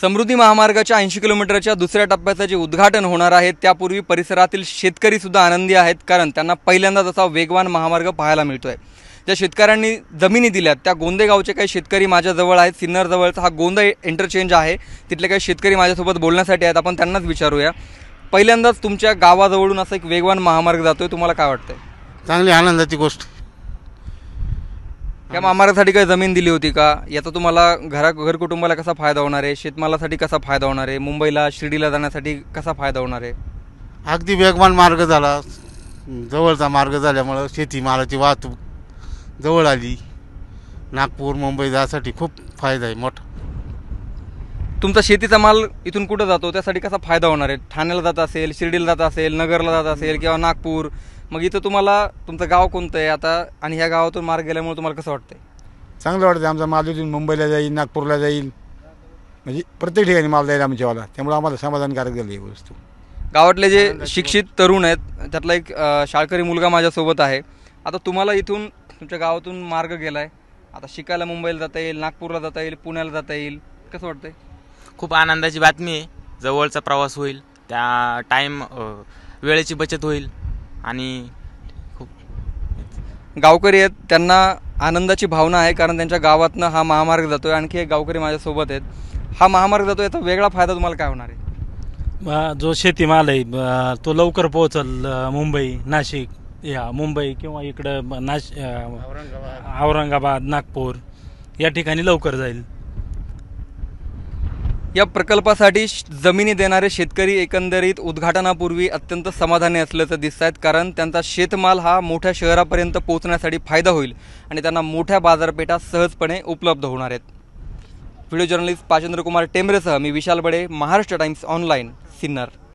समृद्धी महामार्गाच्या ऐंशी किलोमीटरच्या दुसऱ्या टप्प्याचं जे उद्घाटन होणार आहे त्यापूर्वी परिसरातील शेतकरी सुद्धा आनंदी आहेत कारण त्यांना पहिल्यांदाच असा वेगवान महामार्ग पाहायला मिळतोय ज्या शेतकऱ्यांनी जमिनी दिल्यात त्या गोंदेगावचे काही शेतकरी माझ्याजवळ आहेत सिन्नरजवळचा हा गोंद इंटरचेंज आहे तिथले काही शेतकरी माझ्यासोबत बोलण्यासाठी आहेत आपण त्यांनाच विचारूया पहिल्यांदाच तुमच्या गावाजवळून असा एक वेगवान महामार्ग जातोय तुम्हाला काय वाटतंय चांगली आनंदाची गोष्ट त्या मामारासाठी काही जमीन दिली होती का याचा तुम्हाला घरा घर कुटुंबाला कसा फायदा होणार आहे शेतमालासाठी कसा फायदा होणार आहे मुंबईला शिर्डीला जाण्यासाठी कसा फायदा होणार आहे अगदी वेगवान मार्ग झाला जवळचा मार्ग झाल्यामुळं शेतीमालाची वाहतूक जवळ आली नागपूर मुंबई जासाठी खूप फायदा आहे मोठा तुमचा शेतीचा माल इथून कुठं जातो त्यासाठी कसा फायदा होणार आहे ठाण्याला जात असेल शिर्डीला जात असेल नगरला जात असेल किंवा नागपूर मग इथं तुम्हाला तुमचं गाव कोणतं आहे आता आणि ह्या गावातून मार्ग गेल्यामुळे तुम्हाला कसं वाटतंय चांगलं वाटतं आमचा माल येऊन मुंबईला जाईल नागपूरला जाईल म्हणजे प्रत्येक ठिकाणी माल जाईल आमच्यावाला वाला त्यामुळे आम्हाला समाधानकारक झाली आहे वस्तू गावातले जे शिक्षित तरुण आहेत त्यातला एक शाळकरी मुलगा माझ्यासोबत आहे आता तुम्हाला इथून तुमच्या गावातून मार्ग गेला आहे आता शिकायला मुंबईला जाता येईल नागपूरला जाता येईल पुण्याला जाता येईल कसं वाटतंय खूप आनंदाची बातमी आहे जवळचा प्रवास होईल त्या टाईम वेळेची बचत होईल आणि खूप गावकरी आहेत त्यांना आनंदाची भावना आहे कारण त्यांच्या गावातनं हा महामार्ग जातो आहे आणखी एक गावकरी माझ्यासोबत आहेत हा महामार्ग जातो याचा वेगळा फायदा तुम्हाला काय होणार आहे जो शेतीमाल आहे तो लवकर पोहोचल मुंबई नाशिक या मुंबई किंवा इकडं नाश औरंगाबाद नागपूर या ठिकाणी लवकर जाईल या प्रकल्पासाठी जमिनी देणारे शेतकरी एकंदरीत उद्घाटनापूर्वी अत्यंत समाधानी असल्याचं दिसत आहेत कारण त्यांचा शेतमाल हा मोठ्या शहरापर्यंत पोहोचण्यासाठी फायदा होईल आणि त्यांना मोठ्या बाजारपेठा सहजपणे उपलब्ध होणार आहेत व्हिडिओ जर्नलिस्ट पाचेंद्रकुमार टेंबरेसह मी विशाल बडे महाराष्ट्र टाइम्स ऑनलाईन सिन्नर